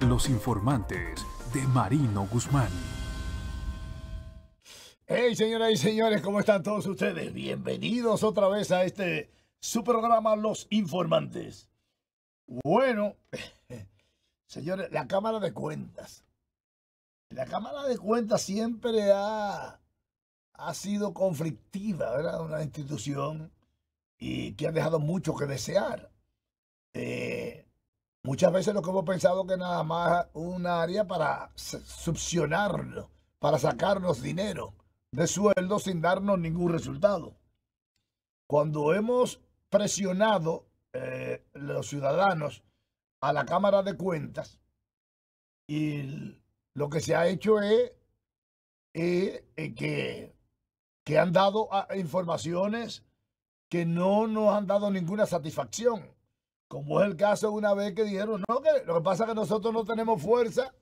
Los informantes de Marino Guzmán. Hey, señoras y señores, ¿cómo están todos ustedes? Bienvenidos otra vez a este su programa Los Informantes. Bueno, señores, la Cámara de Cuentas. La Cámara de Cuentas siempre ha, ha sido conflictiva, ¿verdad? Una institución y que ha dejado mucho que desear. Eh, Muchas veces lo que hemos pensado que nada más un área para subsionarnos, para sacarnos dinero de sueldo sin darnos ningún resultado. Cuando hemos presionado eh, los ciudadanos a la Cámara de Cuentas y lo que se ha hecho es, que, que han dado ah, informaciones que no nos han dado ninguna satisfacción como es el caso de una vez que dijeron, no, que lo que pasa es que nosotros no tenemos fuerza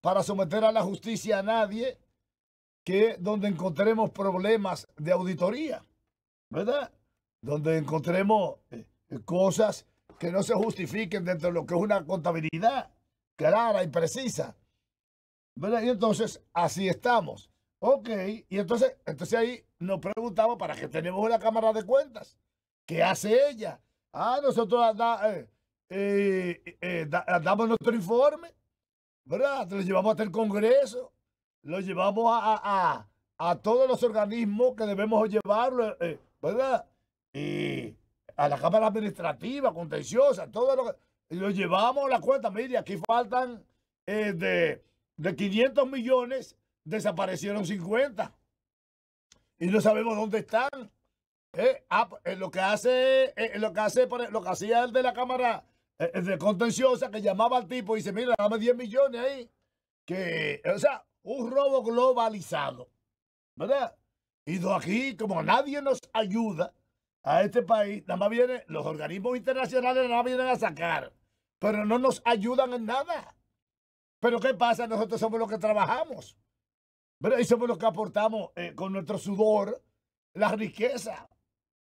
para someter a la justicia a nadie que donde encontremos problemas de auditoría, ¿verdad? Donde encontremos eh, cosas que no se justifiquen dentro de lo que es una contabilidad clara y precisa. ¿Verdad? Y entonces, así estamos. Ok, y entonces, entonces ahí nos preguntamos para qué tenemos una Cámara de Cuentas. ¿Qué hace ella? Ah, nosotros eh, eh, eh, damos nuestro informe, ¿verdad? Lo llevamos hasta el Congreso, lo llevamos a, todos los organismos que debemos llevarlo, ¿verdad? Y a la Cámara Administrativa, contenciosa, todo lo que... Lo llevamos a la cuenta, mire, aquí faltan de, de 500 millones, desaparecieron 50. Y no sabemos dónde están. Eh, ah, pues, eh, lo que hace, eh, lo que hace, e, lo que hacía el de la cámara de contenciosa que llamaba al tipo y dice, mira, dame 10 millones ahí. Que, o sea, un robo globalizado. ¿Verdad? Y aquí, como nadie nos ayuda a este país, nada más vienen, los organismos internacionales nada vienen a sacar, pero no nos ayudan en nada. Pero ¿qué pasa? Nosotros somos los que trabajamos. ¿verdad? Y somos los que aportamos con nuestro sudor la riqueza.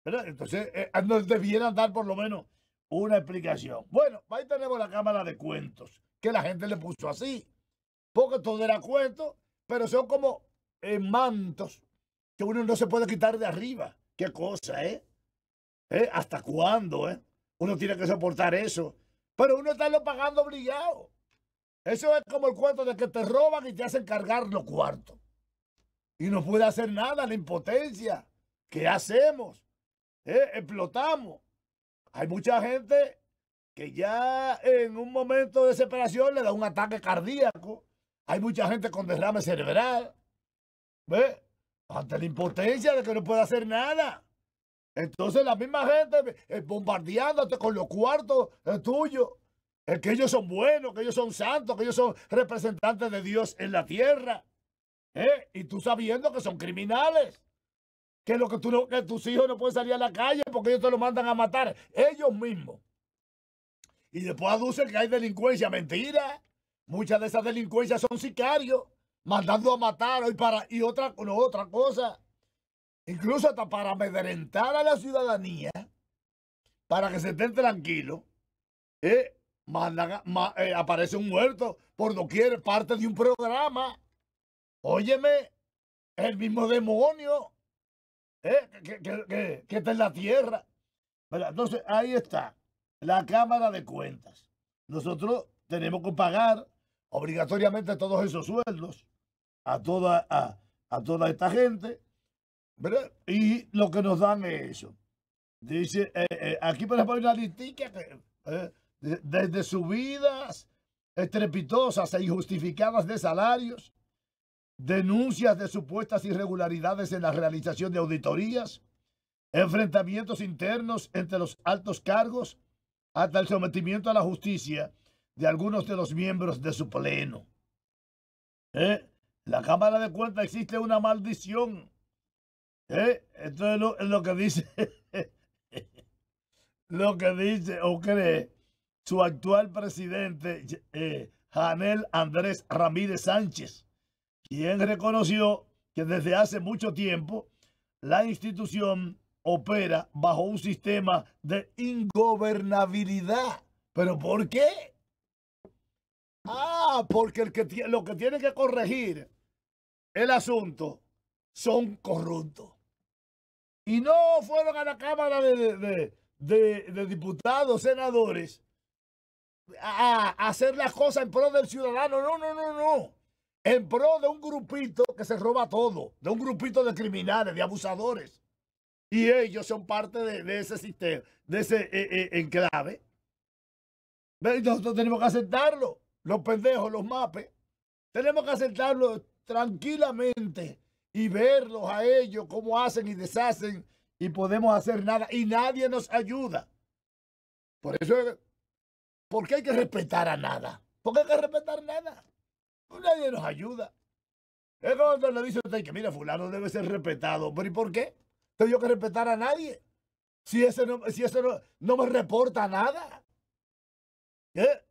Entonces, eh, ah, nos debieran dar por lo menos una explicación. Bueno, ahí tenemos la cámara de cuentos, que la gente le puso así, porque todo era cuento, pero son como eh, mantos que uno no se puede quitar de arriba. Qué cosa, ¿eh? ¿eh? ¿Hasta cuándo, eh? Uno tiene que soportar eso. Pero uno está lo pagando obligado. Eso es como el cuento de que te roban y te hacen cargar los cuartos. Y no puede hacer nada, la impotencia. ¿Qué hacemos? Eh, explotamos. Hay mucha gente que ya en un momento de separación le da un ataque cardíaco. Hay mucha gente con derrame cerebral. ve Ante la impotencia de que no puede hacer nada. Entonces la misma gente eh, bombardeándote con los cuartos eh, tuyos. que ellos son buenos, que ellos son santos, que ellos son representantes de Dios en la tierra. Y tú sabiendo que son criminales que, lo que, tú que tus hijos no pueden salir a la calle porque ellos te lo mandan a matar, ellos mismos. Y después aducen que hay delincuencia, mentira. Muchas de esas delincuencias son sicarios, mandando a matar hoy para, y otra, otra cosa. Incluso hasta para amedrentar a la ciudadanía, para que se estén tranquilos, eh, mandan, eh, aparece un muerto por doquier, parte de un programa. Óyeme, el mismo demonio. ¿Eh? que, está en la tierra. entonces, ahí está, la Cámara de Cuentas. Nosotros tenemos que pagar obligatoriamente todos esos sueldos a toda, a, toda esta gente. Y lo que nos dan es eso. Dice, eh, eh, aquí por ejemplo una listica desde subidas estrepitosas e injustificadas de salarios denuncias de supuestas irregularidades en la realización de auditorías, enfrentamientos internos entre los altos cargos, hasta el sometimiento a la justicia de algunos de los miembros de su pleno. ¿Eh? La Cámara de Cuentas existe una maldición. ¿Eh? Esto es lo, que dice, lo que dice o cree su actual presidente, eh, Janel Andrés Ramírez Sánchez y él reconoció que desde hace mucho tiempo la institución opera bajo un sistema de ingobernabilidad. ¿Pero por qué? Ah, porque el que, lo que tiene que corregir el asunto son corruptos. Y no fueron a la Cámara de, Diputados, senadores, a hacer las cosas en pro del ciudadano. No, no, no, no en pro de un grupito que se roba todo, de un grupito de criminales, de abusadores. Y ellos son parte de, ese sistema, de ese eh, eh, enclave. Nosotros tenemos que aceptarlo, los pendejos, los mapes. Tenemos que aceptarlo tranquilamente y verlos a ellos cómo hacen y deshacen y podemos hacer nada y nadie nos ayuda. Por eso, ¿por qué hay que respetar a nada? ¿Por qué hay que respetar nada? Pues nadie nos ayuda. Es cuando le dice usted que, mira, fulano debe ser respetado. ¿Pero y por qué? Tengo yo que respetar a nadie. Si ese no, si no, me reporta nada. ¿Qué? ¿Eh?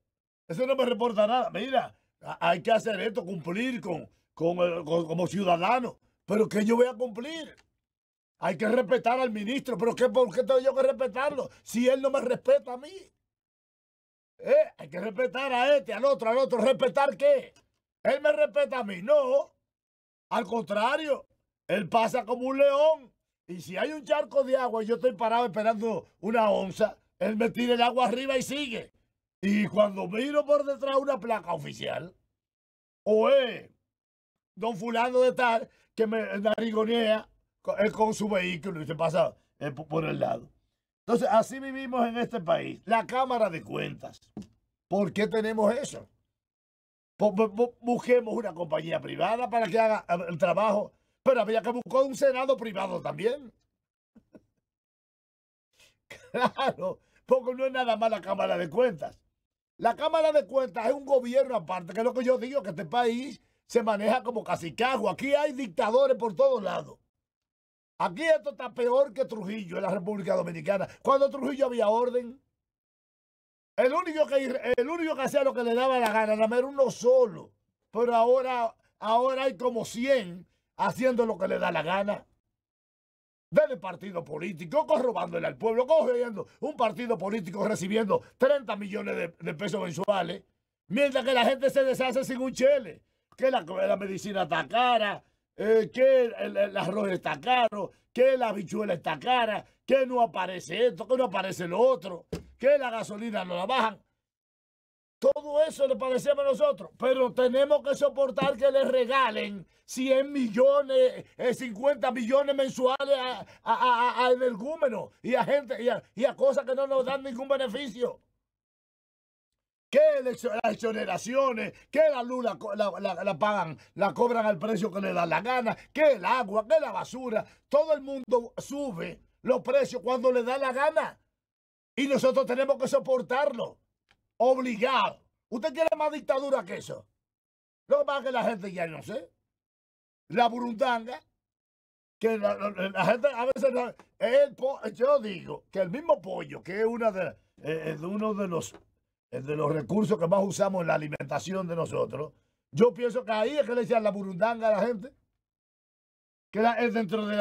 Eso no me reporta nada. Mira, hay que hacer esto, cumplir con, como ciudadano. Pero qué yo voy a cumplir. Hay que respetar al ministro. ¿Pero qué, por qué tengo yo que respetarlo? Si él no me respeta a mí. ¿Eh? Hay que respetar a este, al otro, al otro. ¿Respetar qué? Él me respeta a mí. No. Al contrario, él pasa como un león. Y si hay un charco de agua y yo estoy parado esperando una onza, él me tira el agua arriba y sigue. Y cuando miro por detrás una placa oficial, o es don fulano de tal que me narigonea eh, con, su vehículo y se pasa eh, por el lado. Entonces, así vivimos en este país. La Cámara de Cuentas. ¿Por qué tenemos eso? Pues, pues, pues, busquemos una compañía privada para que haga eh, el trabajo, pero había que buscar un Senado privado también. Claro, porque no es nada más la Cámara de Cuentas. La Cámara de Cuentas es un gobierno aparte, que es lo que yo digo, que este país se maneja como cacicajo. Aquí hay dictadores por todos lados. Aquí esto está peor que Trujillo en la República Dominicana. Cuando Trujillo había orden, el único, que, el único que hacía lo que le daba la gana, uno solo. Pero ahora, ahora hay como 100 haciendo lo que le da la gana. del partido político, robándole al pueblo, cogiendo un partido político recibiendo 30 millones de, pesos mensuales, mientras que la gente se deshace sin un chele, que la, medicina está cara, eh, que el, el, arroz está caro, que la habichuela está cara, que no aparece esto, que no aparece lo otro que la gasolina no la bajan. Todo eso le parecemos a nosotros, pero tenemos que soportar que le regalen 100 millones, 50 eh, millones mensuales a, a, a, energúmenos y a gente y a, cosas que no nos dan ningún beneficio. Que las exoneraciones, que la luz la, pagan, la cobran al precio que le da la gana, que el agua, que la basura, todo el mundo sube los precios cuando le da la gana. Y nosotros tenemos que soportarlo. Obligado. ¿Usted quiere más dictadura que eso? Lo más que la gente ya no sé. La burundanga. Que la, gente a veces... No, yo digo que el mismo pollo, que es una de, eh, uno de los, eh, de los recursos que más usamos en la alimentación de nosotros, yo pienso que ahí es que le decían la burundanga a la gente. Que es dentro de,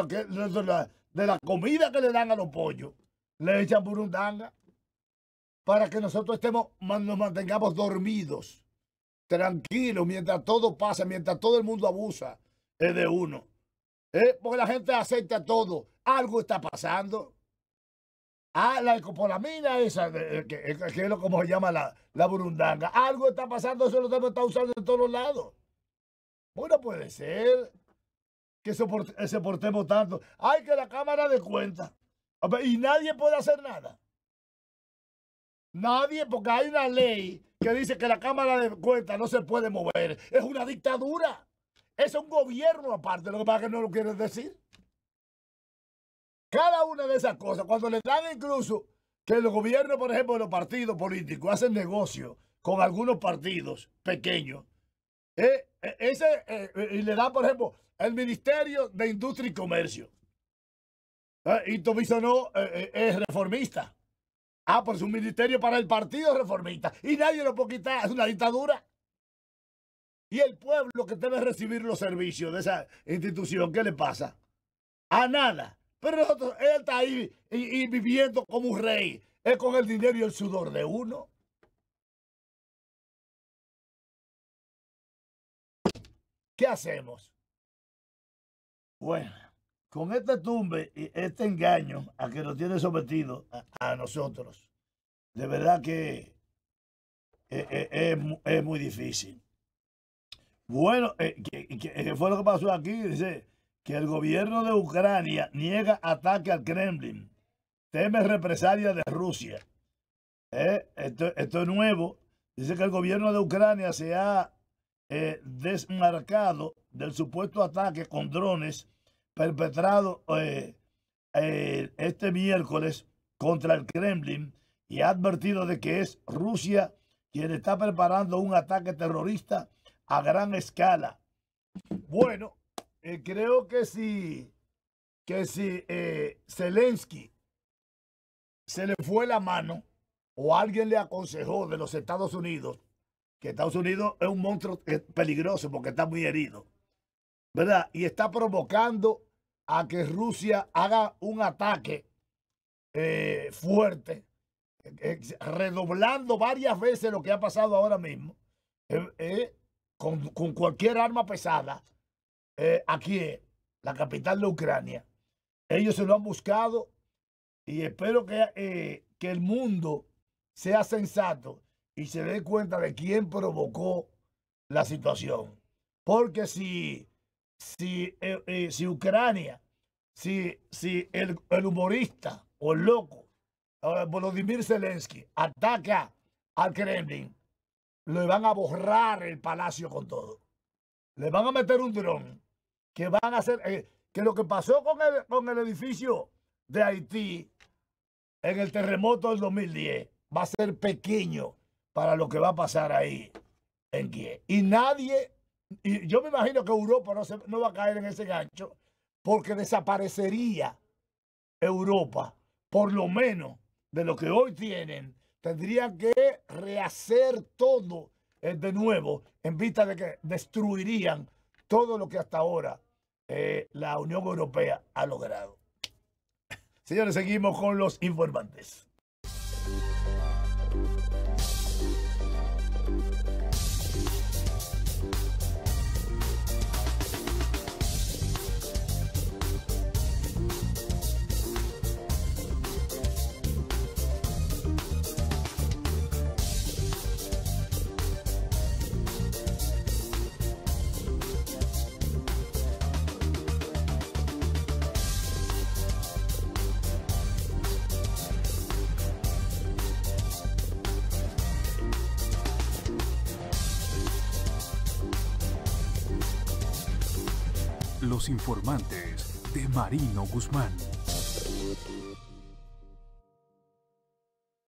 la, de la comida que le dan a los pollos le echan burundanga para que nosotros estemos, nos mantengamos dormidos, tranquilos, mientras todo pasa, mientras todo el mundo abusa es de uno. ¿Eh? Porque la gente acepta todo. Algo está pasando. Ah, la ecopolamina, esa, eh, eh, que, es como se llama la, burundanga. Algo está pasando, eso lo estar usando en todos lados. Bueno, puede ser que se eh, portemos tanto. Ay, que la Cámara de Cuentas Ah, y nadie puede hacer nada. Nadie, porque hay una ley que dice que la Cámara de Cuentas no se puede mover. Es una dictadura. Es un gobierno aparte, lo que pasa que no lo quieren decir. Cada una de esas cosas, cuando le dan incluso que el gobierno, por ejemplo, de los partidos políticos hacen negocio con algunos partidos pequeños, eh, eh, ese, eh, y le dan, por ejemplo, el Ministerio de Industria y Comercio. Eh, y no eh, eh, es reformista. Ah, pues un ministerio para el partido reformista. Y nadie lo puede quitar, es una dictadura. Y el pueblo que debe recibir los servicios de esa institución, ¿qué le pasa? A nada. Pero nosotros, él está ahí viviendo como un rey. Es con el dinero y el sudor de uno. ¿Qué hacemos? Bueno con esta tumbe y este engaño a que nos tiene sometido a, nosotros, de verdad que es, muy difícil. Bueno, eh, que, fue lo que pasó aquí, dice que el gobierno de Ucrania niega ataque al Kremlin, teme represalia de Rusia. Eh, esto, esto, es nuevo. Dice que el gobierno de Ucrania se ha eh, desmarcado del supuesto ataque con drones perpetrado eh, eh, este miércoles contra el Kremlin y ha advertido de que es Rusia quien está preparando un ataque terrorista a gran escala. Bueno, eh, creo que si, que si Zelensky se le fue la mano o alguien le aconsejó de los Estados Unidos, que Estados Unidos es un monstruo peligroso porque está muy herido, ¿verdad? Y está provocando a que Rusia haga un ataque eh, fuerte, redoblando varias veces lo que ha pasado ahora mismo, eh, eh, con, cualquier arma pesada, aquí la capital de Ucrania. Ellos se lo han buscado y espero que, que el mundo sea sensato y se dé cuenta de quién provocó la situación. Porque si si, eh, eh, si Ucrania, si, si el, humorista o el loco eh, Volodymyr Zelensky ataca al Kremlin, le van a borrar el palacio con todo. Le van a meter un dron que van a hacer que lo que pasó con el, con el edificio de Haití en el terremoto del 2010 va a ser pequeño para lo que va a pasar ahí en Kiev. Y nadie y yo me imagino que Europa no, se, no va a caer en ese gancho porque desaparecería Europa, por lo menos de lo que hoy tienen. Tendría que rehacer todo eh, de nuevo en vista de que destruirían todo lo que hasta ahora eh, la Unión Europea ha logrado. Señores, seguimos con los informantes. informantes de Marino Guzmán.